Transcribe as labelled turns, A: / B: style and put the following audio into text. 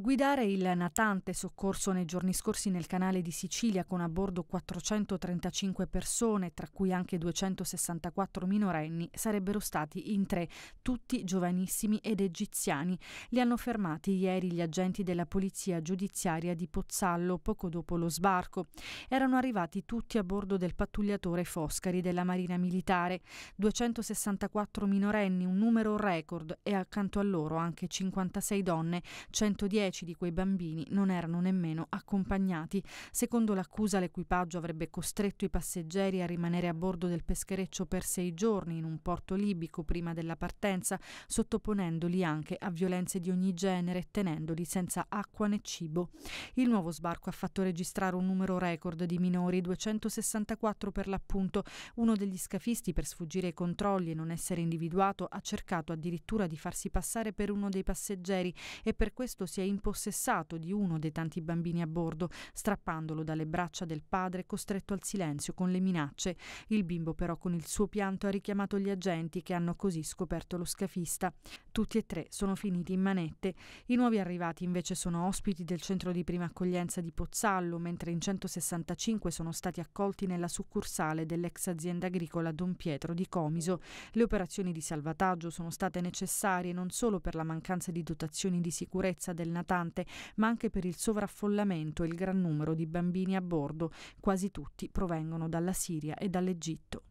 A: guidare il natante soccorso nei giorni scorsi nel canale di Sicilia con a bordo 435 persone, tra cui anche 264 minorenni, sarebbero stati in tre, tutti giovanissimi ed egiziani. Li hanno fermati ieri gli agenti della polizia giudiziaria di Pozzallo poco dopo lo sbarco. Erano arrivati tutti a bordo del pattugliatore Foscari della Marina Militare, 264 minorenni, un numero record e accanto a loro anche 56 donne, 110 10 di quei bambini non erano nemmeno accompagnati. Secondo l'accusa l'equipaggio avrebbe costretto i passeggeri a rimanere a bordo del peschereccio per sei giorni in un porto libico prima della partenza, sottoponendoli anche a violenze di ogni genere, tenendoli senza acqua né cibo. Il nuovo sbarco ha fatto registrare un numero record di minori, 264 per l'appunto. Uno degli scafisti, per sfuggire ai controlli e non essere individuato, ha cercato addirittura di farsi passare per uno dei passeggeri e per questo si è impossessato di uno dei tanti bambini a bordo, strappandolo dalle braccia del padre costretto al silenzio con le minacce. Il bimbo però con il suo pianto ha richiamato gli agenti che hanno così scoperto lo scafista. Tutti e tre sono finiti in manette. I nuovi arrivati invece sono ospiti del centro di prima accoglienza di Pozzallo, mentre in 165 sono stati accolti nella succursale dell'ex azienda agricola Don Pietro di Comiso. Le operazioni di salvataggio sono state necessarie non solo per la mancanza di dotazioni di sicurezza del natante, ma anche per il sovraffollamento e il gran numero di bambini a bordo. Quasi tutti provengono dalla Siria e dall'Egitto.